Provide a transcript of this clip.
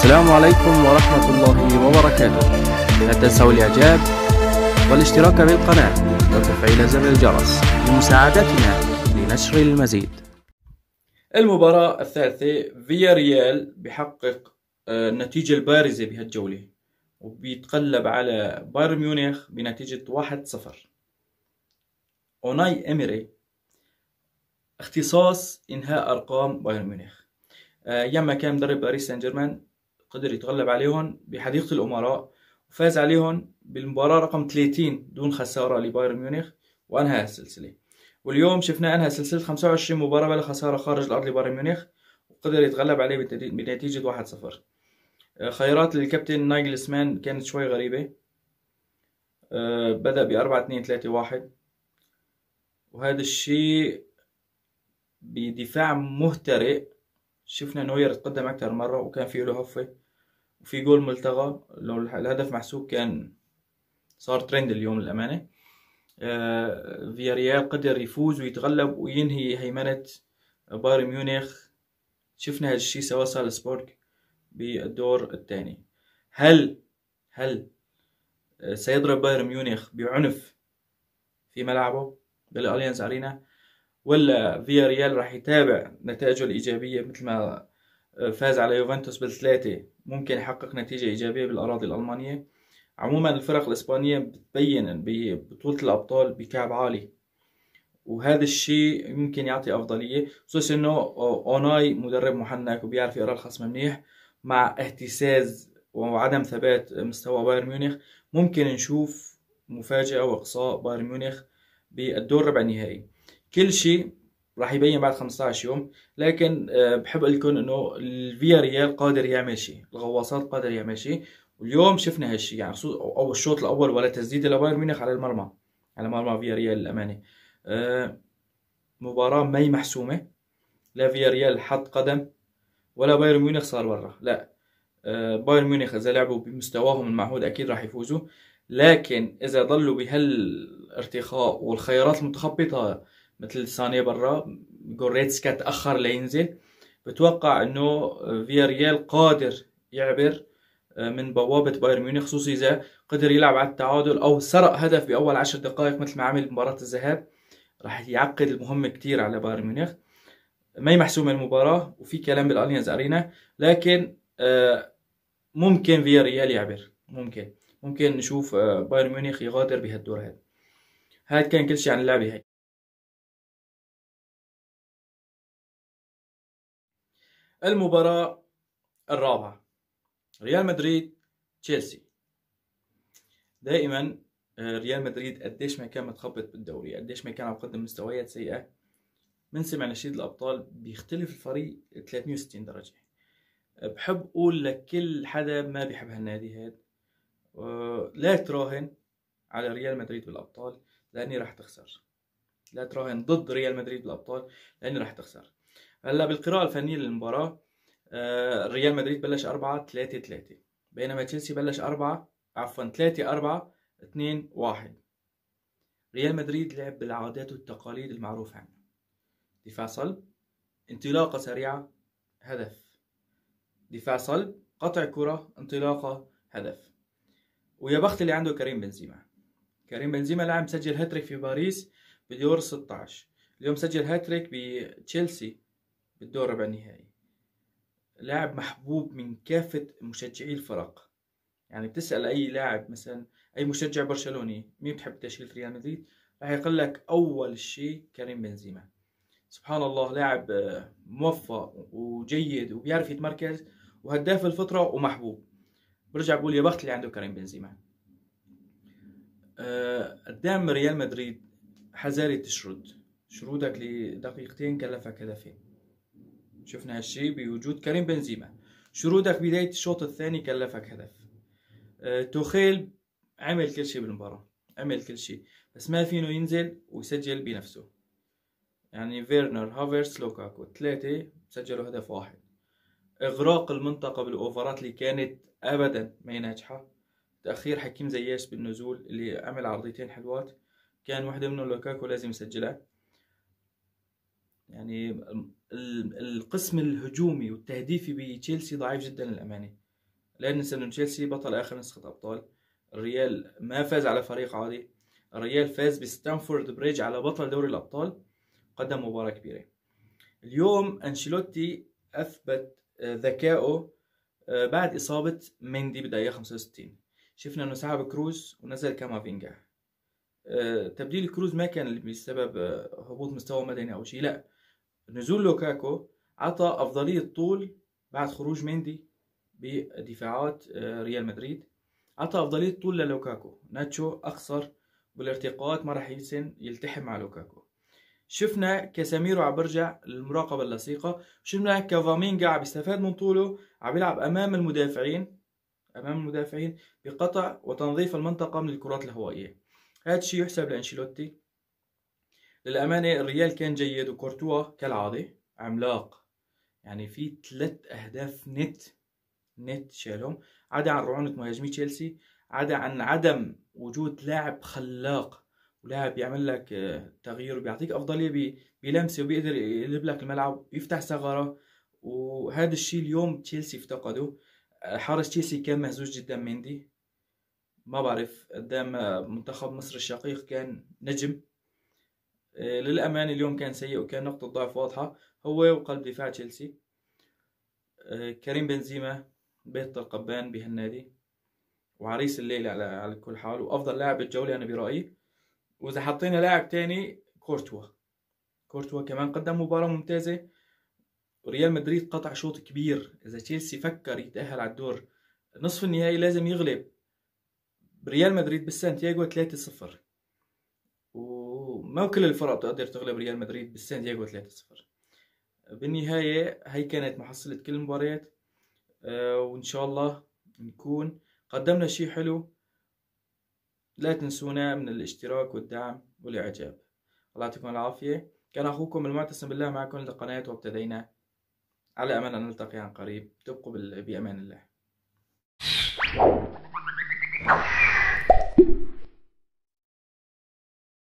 السلام عليكم ورحمة الله وبركاته لا تنسوا الإعجاب والاشتراك بالقناة وتفعيل زر الجرس لمساعدتنا لنشر المزيد المباراة الثالثة فيا ريال بحقق آه، النتيجة البارزة بهالجولة وبيتقلب على بايرن ميونخ بنتيجة 1-0 أوناي إميري اختصاص إنهاء أرقام بايرن ميونخ آه، يما كان مدرب باريس سان جيرمان قدر يتغلب عليهم بحديقة الأمراء وفاز عليهم بالمباراة رقم 30 دون خسارة لبايرن ميونخ وأنهى السلسلة واليوم شفنا أنهى سلسلة 25 مباراة بلا خسارة خارج الأرض لبايرن ميونخ وقدر يتغلب عليه بنتيجة 1-0 آه، خيارات للكابتن نايجل سمان كانت شوي غريبة آه، بدأ 4 2 3 1 وهذا الشيء بدفاع مهترئ شفنا نوير تقدم أكثر مرة وكان فيه له هفة وفي جول ملتغى لو الهدف محسوب كان صار ترند اليوم للأمانة آه فياريال قدر يفوز ويتغلب وينهي هيمنة بايرن ميونخ شفنا هالشي سوا سالسبورغ بالدور الثاني هل هل آه، سيضرب بايرن ميونخ بعنف في ملعبه بالاليانز ارينا ولا فيا ريال راح يتابع نتائجه الايجابيه مثل ما فاز على يوفنتوس بالثلاثة ممكن يحقق نتيجة إيجابية بالأراضي الألمانية عموما الفرق الإسبانية بتبين ببطولة الأبطال بكعب عالي وهذا الشيء يمكن يعطي أفضلية خصوصا إنه أوناي مدرب محنك وبيعرف يقرأ الخصم منيح مع اهتزاز وعدم ثبات مستوى بايرن ميونخ ممكن نشوف مفاجأة وإقصاء بايرن ميونخ بالدور ربع النهائي كل شيء راح يبين بعد 15 يوم لكن آه، بحب اقول لكم انه الفيا ريال قادر يعمل شيء الغواصات قادر يعمل شيء واليوم شفنا هالشيء يعني او الشوط الاول ولا تسديده لبايرن ميونخ على المرمى على مرمى فيا ريال للامانه آه، مباراه ما هي محسومه لا فيا ريال حط قدم ولا بايرن ميونخ صار برا لا آه، بايرن ميونخ اذا لعبوا بمستواهم المعهود اكيد راح يفوزوا لكن اذا ضلوا بهالارتخاء والخيارات المتخبطه مثل ثانيه برا جوريتسكا تاخر لينزل بتوقع انه فياريال قادر يعبر آه، من بوابة بايرن ميونخ خصوصي إذا قدر يلعب على التعادل أو سرق هدف بأول عشر دقائق مثل ما عمل بمباراة الذهاب راح يعقد المهمة كثير على بايرن ميونخ ما هي محسومة المباراة وفي كلام بالأليانز أرينا لكن آه، ممكن فياريال يعبر ممكن ممكن نشوف آه، بايرن ميونخ يغادر بهالدور هذا هاد كان كل شيء عن اللعبة هاي المباراة الرابعة ريال مدريد تشيلسي دائما آه، ريال مدريد قديش ما كان متخبط بالدوري قديش ما كان عم يقدم مستويات سيئة من سمع نشيد الأبطال بيختلف الفريق 360 درجة آه، بحب أقول لكل حدا ما بيحب هالنادي هاد آه، لا تراهن على ريال مدريد بالأبطال لأني راح تخسر لا تراهن ضد ريال مدريد بالأبطال لأني راح تخسر هلا بالقراءه الفنيه للمباراه آه، ريال مدريد بلش 4 3 3 بينما تشيلسي بلش 4 عفوا 3 4 2 1 ريال مدريد لعب بالعادات والتقاليد المعروفة عنه دفاع صلب انطلاقة سريعة هدف دفاع صلب قطع كرة انطلاقة هدف ويا بخت اللي عنده كريم بنزيما كريم بنزيما لعب سجل هاتريك في باريس بدور 16 اليوم سجل هاتريك بتشيلسي بالدور ربع النهائي لاعب محبوب من كافة مشجعي الفرق يعني بتسأل أي لاعب مثلا أي مشجع برشلوني مين بتحب تشكيلة ريال مدريد راح يقول لك أول شيء كريم بنزيما سبحان الله لاعب آه، موفق وجيد وبيعرف يتمركز وهداف الفترة ومحبوب برجع بقول يا بخت اللي عنده كريم بنزيما آه، قدام ريال مدريد حذاري تشرد شرودك لدقيقتين كلفك هدفين شفنا هالشيء بوجود كريم بنزيما شرودك بداية الشوط الثاني كلفك هدف أه توخيل عمل كل شيء بالمباراة عمل كل شيء بس ما فينه ينزل ويسجل بنفسه يعني فيرنر هافرس لوكاكو ثلاثة سجلوا هدف واحد إغراق المنطقة بالأوفرات اللي كانت أبدا ما ناجحة تأخير حكيم زياش بالنزول اللي عمل عرضيتين حلوات كان واحدة منهم لوكاكو لازم يسجلها يعني القسم الهجومي والتهديفي بتشيلسي ضعيف جدا للامانه لا ننسى انه تشيلسي بطل اخر نسخه ابطال الريال ما فاز على فريق عادي الريال فاز بستانفورد بريج على بطل دوري الابطال قدم مباراه كبيره اليوم انشيلوتي اثبت آه، ذكائه آه، بعد اصابه مندي بدقيقه 65 شفنا انه سحب كروز ونزل كامافينجا آه، تبديل كروز ما كان بسبب هبوط مستوى مدني او شيء لا نزول لوكاكو عطى أفضلية طول بعد خروج مندي بدفاعات آه، ريال مدريد عطى أفضلية طول للوكاكو ناتشو أقصر بالارتقاءات ما راح يلسن يلتحم مع لوكاكو شفنا كاساميرو عم برجع للمراقبة اللصيقة شفنا كافامينجا عم يستفاد من طوله عم يلعب أمام المدافعين أمام المدافعين بقطع وتنظيف المنطقة من الكرات الهوائية هذا الشيء يحسب لأنشيلوتي للامانه الريال كان جيد وكورتوا كالعاده عملاق يعني في ثلاث اهداف نت نت شالهم عدا عن رعونه مهاجمي تشيلسي عدا عن عدم وجود لاعب خلاق ولاعب يعمل لك آه، تغيير وبيعطيك افضليه بلمسه وبيقدر يقلب لك الملعب ويفتح ثغره وهذا الشيء اليوم تشيلسي افتقده آه، حارس تشيلسي كان مهزوز جدا مندي ما بعرف قدام آه، منتخب مصر الشقيق كان نجم آه، للأمان اليوم كان سيء وكان نقطة ضعف واضحة هو وقلب دفاع تشيلسي آه، كريم بنزيما بيت القبان بهالنادي وعريس الليل على على كل حال وافضل لاعب الجوله انا برايي واذا حطينا لاعب تاني كورتوا كورتوا كمان قدم مباراه ممتازه وريال مدريد قطع شوط كبير اذا تشيلسي فكر يتاهل على الدور نصف النهائي لازم يغلب ريال مدريد بالسانتياغو 3-0 ما كل الفرق بتقدر تغلب ريال مدريد بالسان دييغو 3-0 بالنهاية هي كانت محصلة كل المباريات آه، وإن شاء الله نكون قدمنا شيء حلو لا تنسونا من الاشتراك والدعم والإعجاب الله يعطيكم العافية كان أخوكم المعتصم بالله معكم لقناة وابتدينا على أمل أن نلتقي عن قريب تبقوا بأمان الله